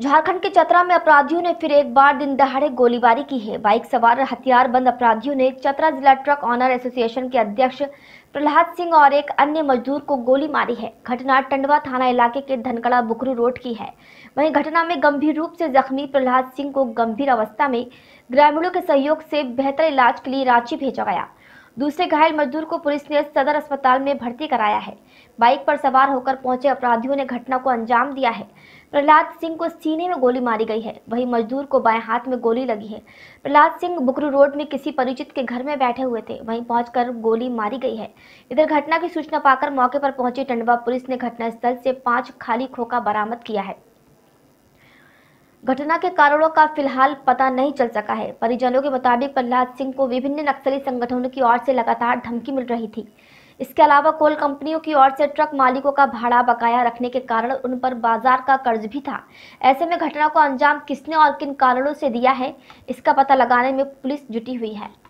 झारखंड के चतरा में अपराधियों ने फिर एक बार दिन दहाड़े गोलीबारी की है बाइक सवार हथियार बंद अपराधियों ने चतरा जिला ट्रक ऑनर एसोसिएशन के अध्यक्ष प्रहलाद सिंह और एक अन्य मजदूर को गोली मारी है घटना टंडवा थाना इलाके के धनकड़ा बुकरू रोड की है वहीं घटना में गंभीर रूप से जख्मी प्रहलाद सिंह को गंभीर अवस्था में ग्रामीणों के सहयोग से बेहतर इलाज के लिए रांची भेजा गया दूसरे घायल मजदूर को पुलिस ने सदर अस्पताल में भर्ती कराया है बाइक पर सवार होकर पहुंचे अपराधियों ने घटना को अंजाम दिया है प्रहलाद सिंह को सीने में गोली मारी गई है वहीं मजदूर को बाएं हाथ में गोली लगी है प्रहलाद सिंह बुकरू रोड में किसी परिचित के घर में बैठे हुए थे वहीं पहुंचकर गोली मारी गई है इधर घटना की सूचना पाकर मौके पर पहुंची टंडवा पुलिस ने घटनास्थल से पांच खाली खोखा बरामद किया है घटना के कारणों का फिलहाल पता नहीं चल सका है परिजनों के मुताबिक प्रहलाद सिंह को विभिन्न नक्सली संगठनों की ओर से लगातार धमकी मिल रही थी इसके अलावा कोल कंपनियों की ओर से ट्रक मालिकों का भाड़ा बकाया रखने के कारण उन पर बाजार का कर्ज भी था ऐसे में घटना को अंजाम किसने और किन कारणों से दिया है इसका पता लगाने में पुलिस जुटी हुई है